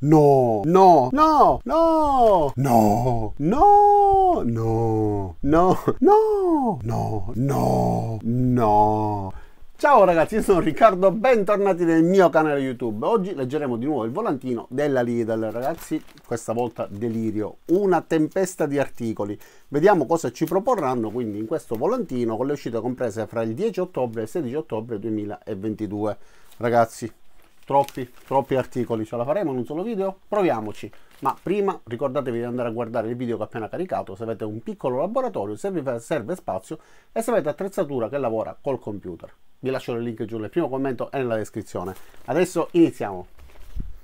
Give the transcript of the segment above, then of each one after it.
No, no, no, no, no, no, no, no, no, no, no, no. Ciao ragazzi, io sono Riccardo, bentornati nel mio canale YouTube. Oggi leggeremo di nuovo il volantino della Lidl, ragazzi, questa volta delirio, una tempesta di articoli. Vediamo cosa ci proporranno quindi in questo volantino con le uscite comprese fra il 10 ottobre e il 16 ottobre 2022. Ragazzi, troppi, troppi articoli. Ce la faremo in un solo video? Proviamoci. Ma prima ricordatevi di andare a guardare il video che ho appena caricato se avete un piccolo laboratorio, se vi serve spazio e se avete attrezzatura che lavora col computer. Vi lascio il link giù nel primo commento e nella descrizione. Adesso iniziamo!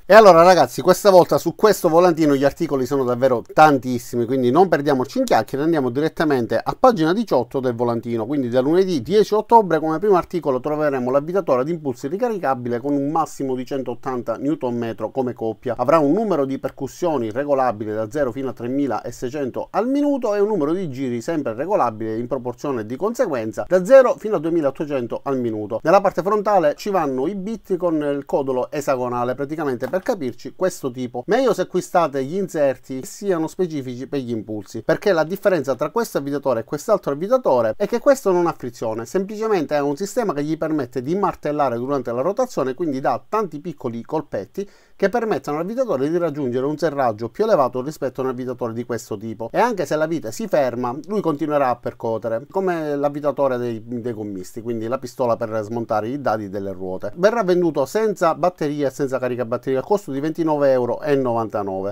E allora ragazzi, questa volta su questo volantino gli articoli sono davvero tantissimi, quindi non perdiamoci in chiacchiere, andiamo direttamente a pagina 18 del volantino, quindi da lunedì 10 ottobre come primo articolo troveremo l'avvitatore ad impulsi ricaricabile con un massimo di 180 Nm come coppia, avrà un numero di percussioni regolabile da 0 fino a 3600 al minuto e un numero di giri sempre regolabile in proporzione di conseguenza da 0 fino a 2800 al minuto. Nella parte frontale ci vanno i bit con il codolo esagonale, praticamente per capirci, questo tipo. Meglio se acquistate gli inserti che siano specifici per gli impulsi, perché la differenza tra questo avvitatore e quest'altro avvitatore è che questo non ha frizione, semplicemente è un sistema che gli permette di martellare durante la rotazione, quindi dà tanti piccoli colpetti che permettono al vitatore di raggiungere un serraggio più elevato rispetto a un avvitatore di questo tipo e anche se la vite si ferma lui continuerà a percotere come l'avvitatore dei, dei gommisti quindi la pistola per smontare i dadi delle ruote verrà venduto senza batteria e senza carica batteria al costo di 29,99 euro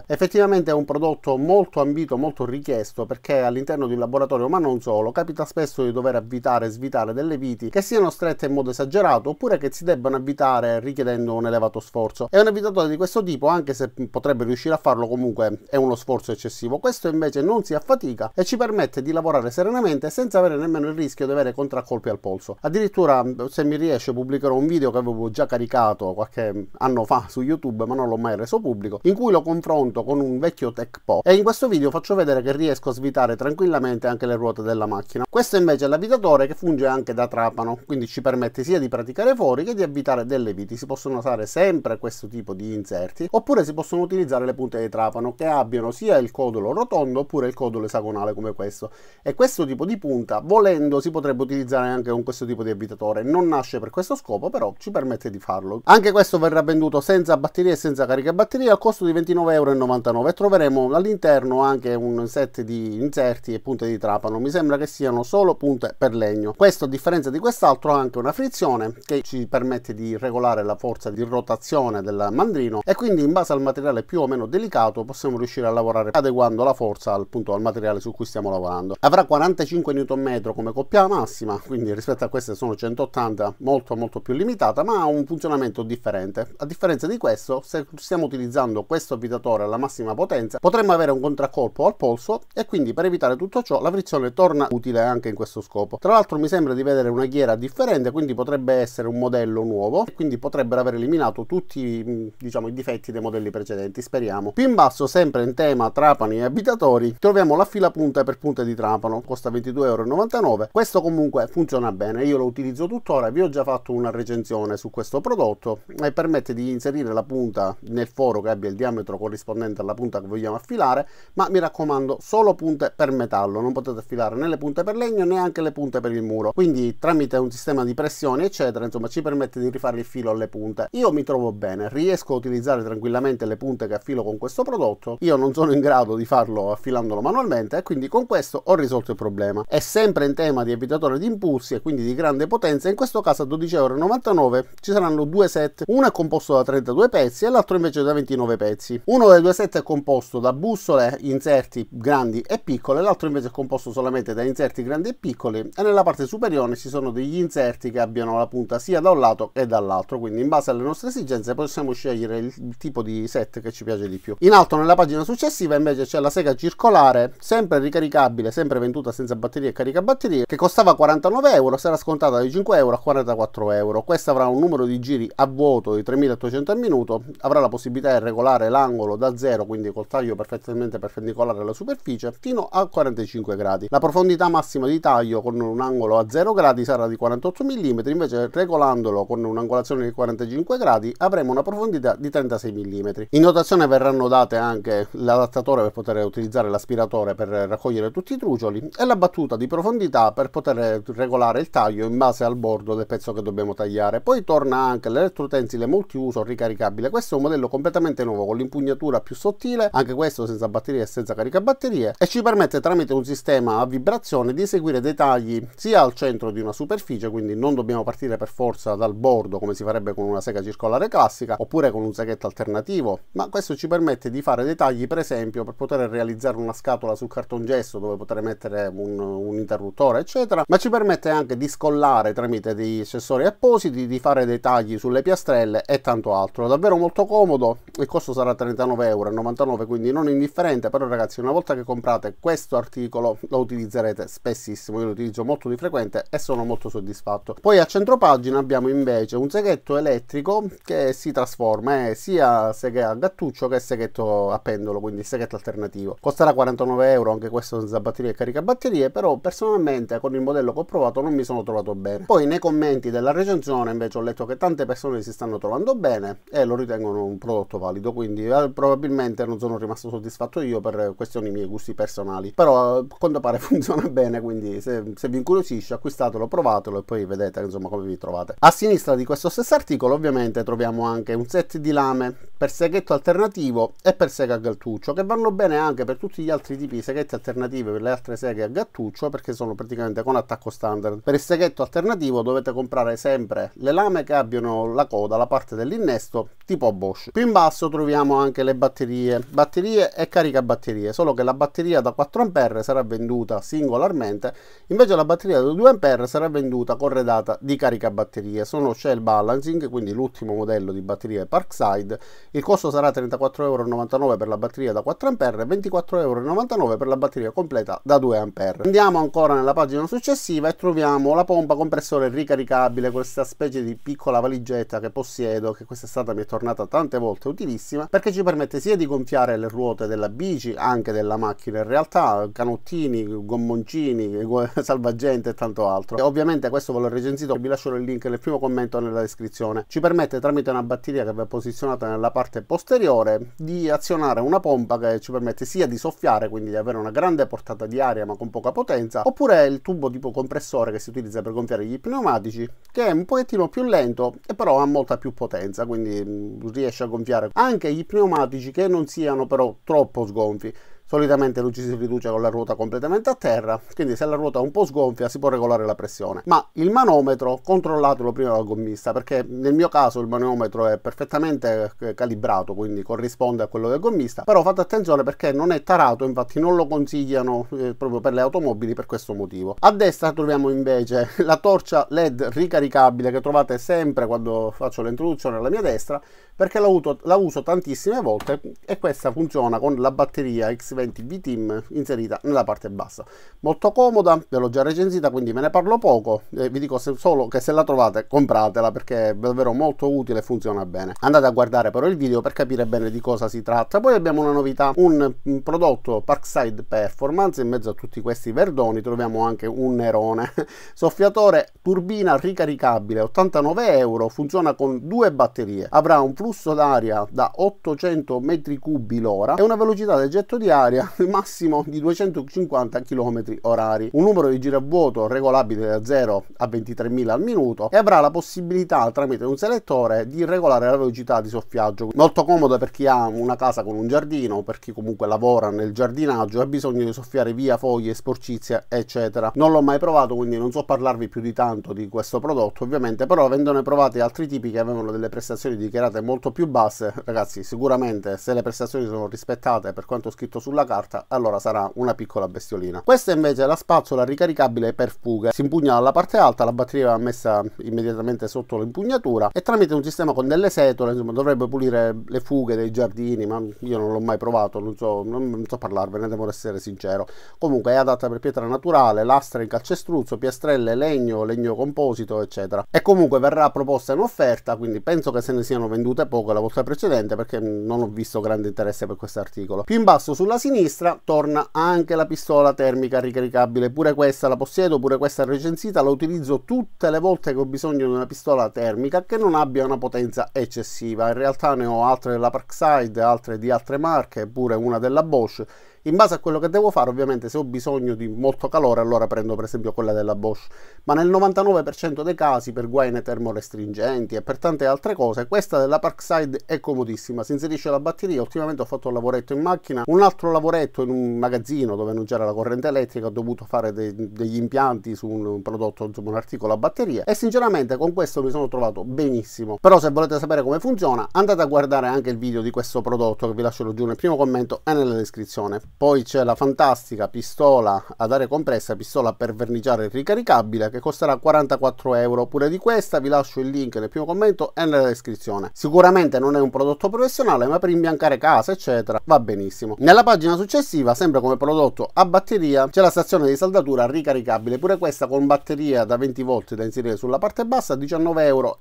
effettivamente è un prodotto molto ambito molto richiesto perché all'interno di un laboratorio ma non solo capita spesso di dover avvitare e svitare delle viti che siano strette in modo esagerato oppure che si debbano avvitare richiedendo un elevato sforzo è un avvitatore di questo tipo, anche se potrebbe riuscire a farlo comunque è uno sforzo eccessivo. Questo invece non si affatica e ci permette di lavorare serenamente senza avere nemmeno il rischio di avere contraccolpi al polso. Addirittura se mi riesce pubblicherò un video che avevo già caricato qualche anno fa su YouTube ma non l'ho mai reso pubblico, in cui lo confronto con un vecchio Tech Po e in questo video faccio vedere che riesco a svitare tranquillamente anche le ruote della macchina. Questo invece è l'avvitatore che funge anche da trapano, quindi ci permette sia di praticare fuori che di avvitare delle viti. Si possono usare sempre questo tipo di inserti, oppure si possono utilizzare le punte di trapano che abbiano sia il codolo rotondo oppure il codolo esagonale come questo. E questo tipo di punta, volendo, si potrebbe utilizzare anche con questo tipo di abitatore Non nasce per questo scopo, però ci permette di farlo. Anche questo verrà venduto senza batterie e senza carica batteria al costo di 29,99€ e troveremo all'interno anche un set di inserti e punte di trapano. Mi sembra che siano solo punte per legno. Questo a differenza di quest'altro ha anche una frizione che ci permette di regolare la forza di rotazione del mandrino fino e quindi in base al materiale più o meno delicato possiamo riuscire a lavorare adeguando la forza al, punto al materiale su cui stiamo lavorando. Avrà 45 Nm come coppia massima, quindi rispetto a queste sono 180 molto molto più limitata, ma ha un funzionamento differente. A differenza di questo, se stiamo utilizzando questo avvitatore alla massima potenza, potremmo avere un contraccolpo al polso e quindi per evitare tutto ciò la frizione torna utile anche in questo scopo. Tra l'altro mi sembra di vedere una ghiera differente, quindi potrebbe essere un modello nuovo e quindi potrebbero aver eliminato tutti diciamo diciamo, i difetti dei modelli precedenti, speriamo. Più in basso, sempre in tema Trapani e abitatori, troviamo la fila punta per punta di Trapano, costa 22,99 euro Questo comunque funziona bene, io lo utilizzo tuttora, vi ho già fatto una recensione su questo prodotto e permette di inserire la punta nel foro che abbia il diametro corrispondente alla punta che vogliamo affilare, ma mi raccomando solo punte per metallo, non potete affilare né le punte per legno né anche le punte per il muro. Quindi tramite un sistema di pressioni eccetera, insomma ci permette di rifare il filo alle punte. Io mi trovo bene, riesco a utilizzare utilizzare tranquillamente le punte che affilo con questo prodotto io non sono in grado di farlo affilandolo manualmente e quindi con questo ho risolto il problema è sempre in tema di evitatore di impulsi e quindi di grande potenza in questo caso a 12,99€ ci saranno due set uno è composto da 32 pezzi e l'altro invece da 29 pezzi uno dei due set è composto da bussole inserti grandi e piccole l'altro invece è composto solamente da inserti grandi e piccoli e nella parte superiore ci sono degli inserti che abbiano la punta sia da un lato che dall'altro quindi in base alle nostre esigenze possiamo scegliere il tipo di set che ci piace di più. In alto nella pagina successiva invece c'è la sega circolare, sempre ricaricabile, sempre venduta senza batterie e caricabatterie, che costava 49 euro, sarà scontata da 5 euro a 44 euro. Questa avrà un numero di giri a vuoto di 3800 al minuto, avrà la possibilità di regolare l'angolo da zero, quindi col taglio perfettamente perpendicolare alla superficie, fino a 45 gradi. La profondità massima di taglio con un angolo a 0 gradi sarà di 48 mm, invece regolandolo con un'angolazione di 45 gradi avremo una profondità di 36 mm. In notazione verranno date anche l'adattatore per poter utilizzare l'aspiratore per raccogliere tutti i trucioli e la battuta di profondità per poter regolare il taglio in base al bordo del pezzo che dobbiamo tagliare. Poi torna anche l'elettrotensile multiuso ricaricabile. Questo è un modello completamente nuovo con l'impugnatura più sottile, anche questo senza batterie e senza caricabatterie e ci permette tramite un sistema a vibrazione di eseguire dei tagli sia al centro di una superficie, quindi non dobbiamo partire per forza dal bordo come si farebbe con una sega circolare classica oppure con un un sacchetto alternativo, ma questo ci permette di fare dei tagli per esempio per poter realizzare una scatola sul cartongesso dove potrei mettere un, un interruttore eccetera, ma ci permette anche di scollare tramite degli accessori appositi, di fare dei tagli sulle piastrelle e tanto altro, davvero molto comodo, il costo sarà 39,99 euro, quindi non indifferente, però ragazzi una volta che comprate questo articolo lo utilizzerete spessissimo, io lo utilizzo molto di frequente e sono molto soddisfatto. Poi a centro pagina abbiamo invece un seghetto elettrico che si trasforma, è sia seghe a gattuccio che seghetto a pendolo, quindi seghetto alternativo. Costerà 49 euro anche questo senza batterie e caricabatterie, però personalmente con il modello che ho provato non mi sono trovato bene. Poi nei commenti della recensione invece ho letto che tante persone si stanno trovando bene e lo ritengono un prodotto valido, quindi eh, probabilmente non sono rimasto soddisfatto io per questioni miei gusti personali, però eh, a quanto pare funziona bene, quindi se, se vi incuriosisce acquistatelo, provatelo e poi vedete insomma come vi trovate. A sinistra di questo stesso articolo ovviamente troviamo anche un set di lame per seghetto alternativo e per sega a gattuccio che vanno bene anche per tutti gli altri tipi di seghetti alternativi per le altre seghe a gattuccio perché sono praticamente con attacco standard per il seghetto alternativo dovete comprare sempre le lame che abbiano la coda la parte dell'innesto tipo Bosch più in basso troviamo anche le batterie batterie e caricabatterie solo che la batteria da 4 A sarà venduta singolarmente invece la batteria da 2 A sarà venduta corredata di caricabatterie sono Shell Balancing quindi l'ultimo modello di batterie Park Backside. Il costo sarà 34,99€ per la batteria da 4A e 24,99€ per la batteria completa da 2A. Andiamo ancora nella pagina successiva e troviamo la pompa compressore ricaricabile, questa specie di piccola valigetta che possiedo, che questa estate mi è tornata tante volte utilissima, perché ci permette sia di gonfiare le ruote della bici, anche della macchina in realtà, canottini, gommoncini, salvagente e tanto altro. E ovviamente questo ve l'ho recensito, vi lascio il link nel primo commento nella descrizione. Ci permette tramite una batteria che va posizionata posizionata nella parte posteriore, di azionare una pompa che ci permette sia di soffiare, quindi di avere una grande portata di aria ma con poca potenza, oppure il tubo tipo compressore che si utilizza per gonfiare gli pneumatici, che è un pochettino più lento e però ha molta più potenza, quindi mm, riesce a gonfiare anche gli pneumatici che non siano però troppo sgonfi Solitamente luce si riduce con la ruota completamente a terra, quindi se la ruota è un po' sgonfia si può regolare la pressione. Ma il manometro controllatelo prima dal gommista, perché nel mio caso il manometro è perfettamente eh, calibrato, quindi corrisponde a quello del gommista, però fate attenzione perché non è tarato, infatti non lo consigliano eh, proprio per le automobili per questo motivo. A destra troviamo invece la torcia LED ricaricabile che trovate sempre quando faccio l'introduzione alla mia destra, perché la uso, tantissime volte e questa funziona con la batteria x 20 20 VTIM inserita nella parte bassa. Molto comoda, ve l'ho già recensita quindi me ne parlo poco, eh, vi dico solo che se la trovate compratela perché è davvero molto utile e funziona bene. Andate a guardare però il video per capire bene di cosa si tratta. Poi abbiamo una novità, un prodotto Parkside Performance, in mezzo a tutti questi verdoni troviamo anche un nerone, soffiatore turbina ricaricabile 89 euro, funziona con due batterie, avrà un flusso d'aria da 800 metri cubi l'ora e una velocità del getto di aria oraria massimo di 250 km orari, un numero di giri a vuoto regolabile da 0 a 23.000 al minuto e avrà la possibilità tramite un selettore di regolare la velocità di soffiaggio. Molto comodo per chi ha una casa con un giardino, per chi comunque lavora nel giardinaggio e ha bisogno di soffiare via foglie, sporcizia eccetera. Non l'ho mai provato quindi non so parlarvi più di tanto di questo prodotto ovviamente, però avendone provati altri tipi che avevano delle prestazioni dichiarate molto più basse, ragazzi sicuramente se le prestazioni sono rispettate per quanto scritto su sulla carta, allora sarà una piccola bestiolina. Questa invece è la spazzola ricaricabile per fughe. Si impugna dalla parte alta, la batteria va messa immediatamente sotto l'impugnatura e tramite un sistema con delle setole, insomma, dovrebbe pulire le fughe dei giardini, ma io non l'ho mai provato, non so, non, non so parlarvene, devo essere sincero. Comunque è adatta per pietra naturale, lastre in calcestruzzo, piastrelle, legno, legno composito, eccetera. E comunque verrà proposta in offerta, quindi penso che se ne siano vendute poco la volta precedente perché non ho visto grande interesse per questo articolo. Più in basso sulla sinistra torna anche la pistola termica ricaricabile, pure questa la possiedo, pure questa recensita, la utilizzo tutte le volte che ho bisogno di una pistola termica che non abbia una potenza eccessiva, in realtà ne ho altre della Parkside, altre di altre marche, pure una della Bosch in base a quello che devo fare, ovviamente se ho bisogno di molto calore, allora prendo per esempio quella della Bosch, ma nel 99% dei casi per guaine termorestringenti e per tante altre cose, questa della Parkside è comodissima, si inserisce la batteria, ultimamente ho fatto un lavoretto in macchina, un altro lavoretto in un magazzino dove non c'era la corrente elettrica, ho dovuto fare de degli impianti su un, prodotto, insomma un articolo a batteria e sinceramente con questo mi sono trovato benissimo, però se volete sapere come funziona andate a guardare anche il video di questo prodotto che vi lascerò giù nel primo commento e nella descrizione. Poi c'è la fantastica pistola ad aria compressa, pistola per verniciare ricaricabile che costerà 44 euro. Pure di questa vi lascio il link nel primo commento e nella descrizione. Sicuramente non è un prodotto professionale ma per imbiancare casa eccetera va benissimo. Nella pagina successiva sempre come prodotto a batteria c'è la stazione di saldatura ricaricabile pure questa con batteria da 20 volt da inserire sulla parte bassa 19,99 euro.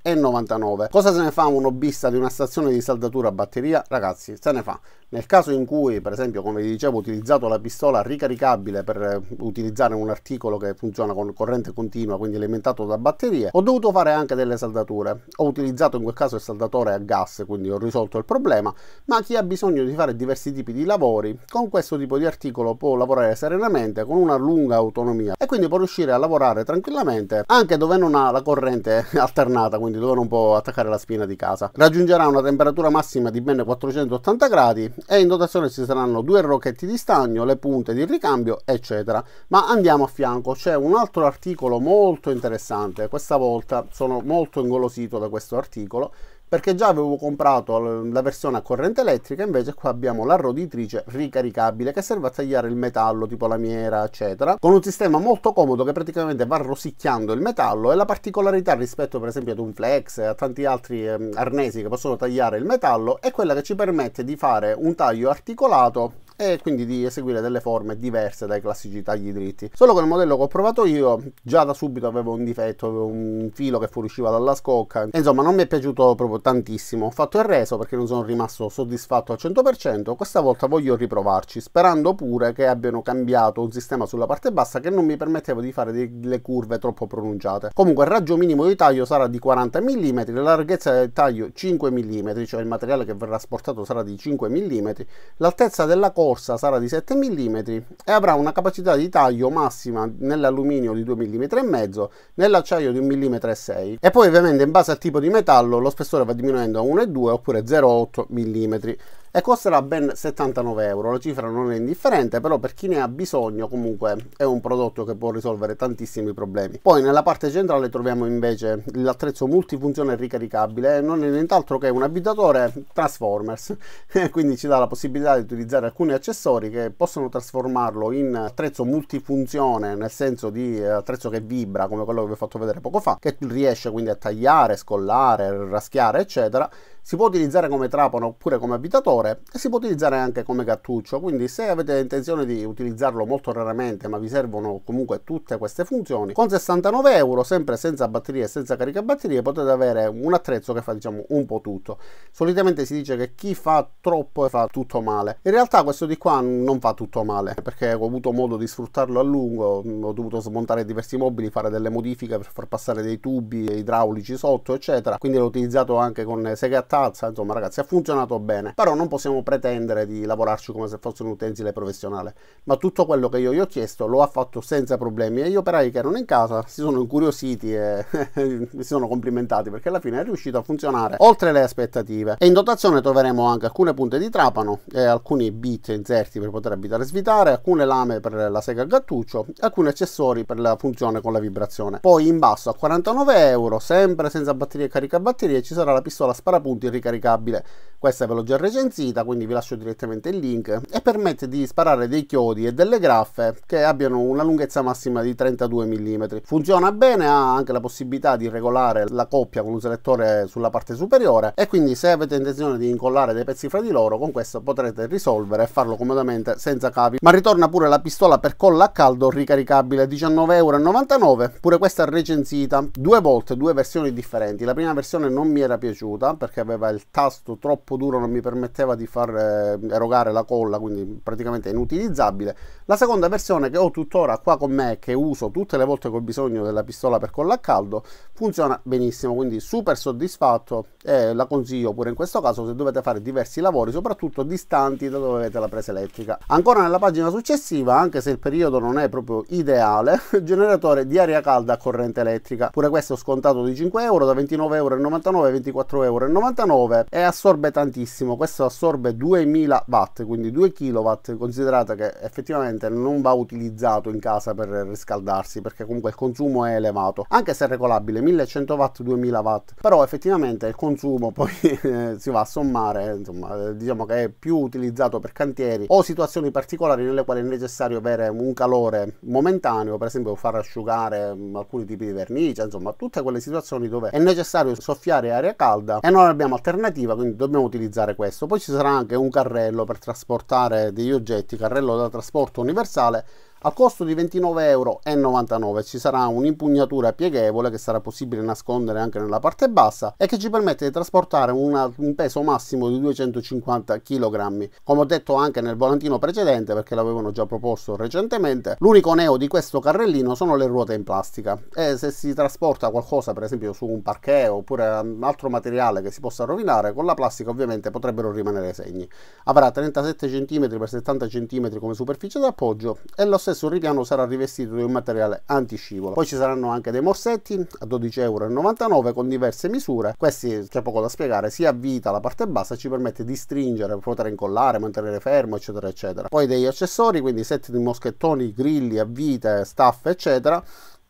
Cosa se ne fa un hobbista di una stazione di saldatura a batteria? Ragazzi se ne fa. Nel caso in cui per esempio come vi dicevo utilizzato la pistola ricaricabile per eh, utilizzare un articolo che funziona con corrente continua, quindi alimentato da batterie, ho dovuto fare anche delle saldature. Ho utilizzato in quel caso il saldatore a gas, quindi ho risolto il problema, ma chi ha bisogno di fare diversi tipi di lavori, con questo tipo di articolo può lavorare serenamente con una lunga autonomia e quindi può riuscire a lavorare tranquillamente anche dove non ha la corrente alternata, quindi dove non può attaccare la spina di casa. Raggiungerà una temperatura massima di ben 480 gradi e in dotazione ci saranno due rocchetti di di stagno, le punte di ricambio, eccetera. Ma andiamo a fianco, c'è un altro articolo molto interessante, questa volta sono molto ingolosito da questo articolo, perché già avevo comprato la versione a corrente elettrica, invece qua abbiamo la roditrice ricaricabile che serve a tagliare il metallo, tipo lamiera, eccetera, con un sistema molto comodo che praticamente va rosicchiando il metallo e la particolarità rispetto per esempio ad un flex e a tanti altri ehm, arnesi che possono tagliare il metallo è quella che ci permette di fare un taglio articolato e quindi di eseguire delle forme diverse dai classici tagli dritti. Solo che il modello che ho provato io già da subito avevo un difetto, avevo un filo che fuoriusciva dalla scocca, insomma non mi è piaciuto proprio tantissimo. Ho fatto il reso perché non sono rimasto soddisfatto al 100%, questa volta voglio riprovarci, sperando pure che abbiano cambiato un sistema sulla parte bassa che non mi permetteva di fare delle curve troppo pronunciate. Comunque il raggio minimo di taglio sarà di 40 mm, la larghezza del taglio 5 mm, cioè il materiale che verrà sportato sarà di 5 mm, l'altezza della coda borsa sarà di 7 mm e avrà una capacità di taglio massima nell'alluminio di 2,5 mm nell'acciaio di 1,6 mm E poi ovviamente in base al tipo di metallo lo spessore va diminuendo a 1,2 oppure 0,8 mm e costerà ben 79 euro. La cifra non è indifferente, però per chi ne ha bisogno comunque è un prodotto che può risolvere tantissimi problemi. Poi nella parte centrale troviamo invece l'attrezzo multifunzione ricaricabile, non è nient'altro che un abitatore Transformers, quindi ci dà la possibilità di utilizzare alcuni accessori che possono trasformarlo in attrezzo multifunzione, nel senso di eh, attrezzo che vibra, come quello che vi ho fatto vedere poco fa, che riesce quindi a tagliare, scollare, raschiare, eccetera. Si può utilizzare come trapano oppure come abitatore calore e si può utilizzare anche come gattuccio quindi se avete intenzione di utilizzarlo molto raramente ma vi servono comunque tutte queste funzioni, con 69 euro, sempre senza batterie e senza caricabatterie, potete avere un attrezzo che fa diciamo un po' tutto. Solitamente si dice che chi fa troppo fa tutto male, in realtà questo di qua non fa tutto male perché ho avuto modo di sfruttarlo a lungo, ho dovuto smontare diversi mobili, fare delle modifiche per far passare dei tubi idraulici sotto eccetera, quindi l'ho utilizzato anche con seghe a tazza, insomma ragazzi ha funzionato bene, però non possiamo pretendere di lavorarci come se fosse un utensile professionale, ma tutto quello che io gli ho chiesto lo ha fatto senza problemi e gli operai che erano in casa si sono incuriositi e si sono complimentati perché alla fine è riuscito a funzionare oltre le aspettative. E in dotazione troveremo anche alcune punte di trapano e alcuni bit inserti per poter abitare e svitare, alcune lame per la sega a gattuccio, alcuni accessori per la funzione con la vibrazione. Poi in basso a 49 euro, sempre senza batterie e caricabatterie, ci sarà la pistola sparapunti ricaricabile. Questa ve l'ho già recensita impazzita, quindi vi lascio direttamente il link, e permette di sparare dei chiodi e delle graffe che abbiano una lunghezza massima di 32 mm. Funziona bene, ha anche la possibilità di regolare la coppia con un selettore sulla parte superiore e quindi se avete intenzione di incollare dei pezzi fra di loro, con questo potrete risolvere e farlo comodamente senza cavi. Ma ritorna pure la pistola per colla a caldo ricaricabile, 19,99€, pure questa recensita, due volte, due versioni differenti. La prima versione non mi era piaciuta perché aveva il tasto troppo duro, non mi permetteva rischiava di far eh, erogare la colla, quindi praticamente inutilizzabile. La seconda versione che ho tuttora qua con me, che uso tutte le volte che ho bisogno della pistola per colla a caldo, funziona benissimo, quindi super soddisfatto e la consiglio pure in questo caso se dovete fare diversi lavori, soprattutto distanti da dove avete la presa elettrica. Ancora nella pagina successiva, anche se il periodo non è proprio ideale, generatore di aria calda a corrente elettrica, pure questo scontato di 5 euro, da 29,99 euro a 24,99 euro e assorbe tantissimo, questo assorbe 2000 watt, quindi 2 kW, considerate che effettivamente non va utilizzato in casa per riscaldarsi perché comunque il consumo è elevato, anche se è regolabile 1100 watt, 2000 watt, però effettivamente il consumo poi eh, si va a sommare, insomma, eh, diciamo che è più utilizzato per cantieri o situazioni particolari nelle quali è necessario avere un calore momentaneo, per esempio far asciugare mm, alcuni tipi di vernice, insomma, tutte quelle situazioni dove è necessario soffiare aria calda e non abbiamo alternativa, quindi dobbiamo utilizzare questo. Poi ci sarà anche un carrello per trasportare degli oggetti, carrello da trasporto universale al costo di 29,99 euro ci sarà un'impugnatura pieghevole che sarà possibile nascondere anche nella parte bassa e che ci permette di trasportare una, un peso massimo di 250 kg. Come ho detto anche nel volantino precedente, perché l'avevano già proposto recentemente, l'unico neo di questo carrellino sono le ruote in plastica e se si trasporta qualcosa per esempio su un parquet oppure un altro materiale che si possa rovinare, con la plastica ovviamente potrebbero rimanere segni. Avrà 37 cm x 70 cm come superficie d'appoggio e lo stesso stesso ripiano sarà rivestito di un materiale antiscivola. Poi ci saranno anche dei morsetti a 12,99 euro con diverse misure. Questi c'è poco da spiegare, si avvita la parte bassa, ci permette di stringere, poter incollare, mantenere fermo, eccetera, eccetera. Poi degli accessori, quindi set di moschettoni, grilli, avvite, staff, eccetera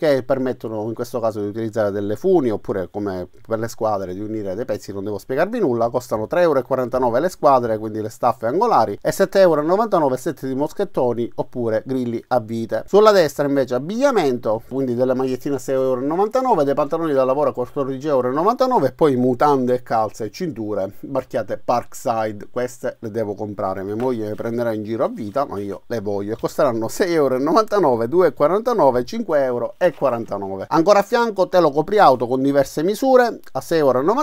che permettono in questo caso di utilizzare delle funi oppure come per le squadre di unire dei pezzi non devo spiegarvi nulla costano 3,49€ le squadre quindi le staffe angolari e 7,99€ set di moschettoni oppure grilli a vite sulla destra invece abbigliamento quindi delle magliettine a 6,99€ dei pantaloni da lavoro a 14,99€ e poi mutande calze e cinture marchiate Parkside queste le devo comprare mia moglie le prenderà in giro a vita ma io le voglio costeranno 6,99€ 2,49€ 5,49€ 3,49€. Ancora a fianco te lo copri auto con diverse misure a 6,99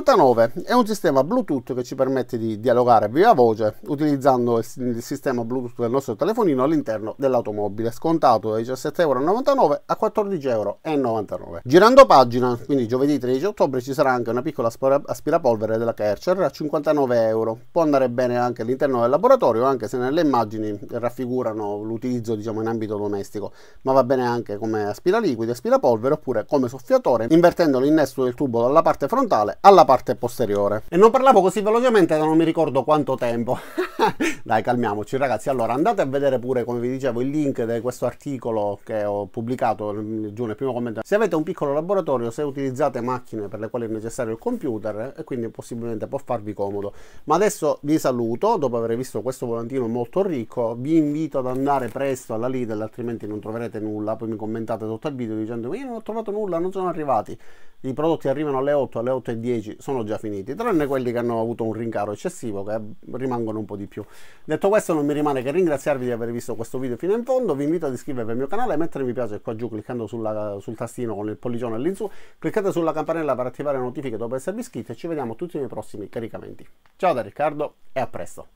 euro e un sistema Bluetooth che ci permette di dialogare via voce utilizzando il sistema Bluetooth del nostro telefonino all'interno dell'automobile, scontato da 17,99 euro a 14,99 euro. Girando pagina, quindi giovedì 13 ottobre ci sarà anche una piccola aspirapolvere della Kercher a 59 euro. Può andare bene anche all'interno del laboratorio, anche se nelle immagini raffigurano l'utilizzo diciamo in ambito domestico, ma va bene anche come aspiraliquide aspirapolvere oppure come soffiatore invertendo l'innesto del tubo dalla parte frontale alla parte posteriore. E non parlavo così velocemente da non mi ricordo quanto tempo. Dai calmiamoci ragazzi, allora andate a vedere pure come vi dicevo il link di questo articolo che ho pubblicato giù nel primo commento. Se avete un piccolo laboratorio, se utilizzate macchine per le quali è necessario il computer e eh, quindi possibilmente può farvi comodo. Ma adesso vi saluto, dopo aver visto questo volantino molto ricco, vi invito ad andare presto alla Lidl altrimenti non troverete nulla, poi mi commentate sotto al video dicendo io non ho trovato nulla, non sono arrivati, i prodotti arrivano alle 8, alle 8 e 10, sono già finiti, tranne quelli che hanno avuto un rincaro eccessivo che rimangono un po' di più. Detto questo non mi rimane che ringraziarvi di aver visto questo video fino in fondo, vi invito ad iscrivervi al mio canale, mettere mi piace qua giù cliccando sulla, sul tastino con il pollicione all'insù, cliccate sulla campanella per attivare notifiche dopo esservi iscritti e ci vediamo tutti nei prossimi caricamenti. Ciao da Riccardo e a presto!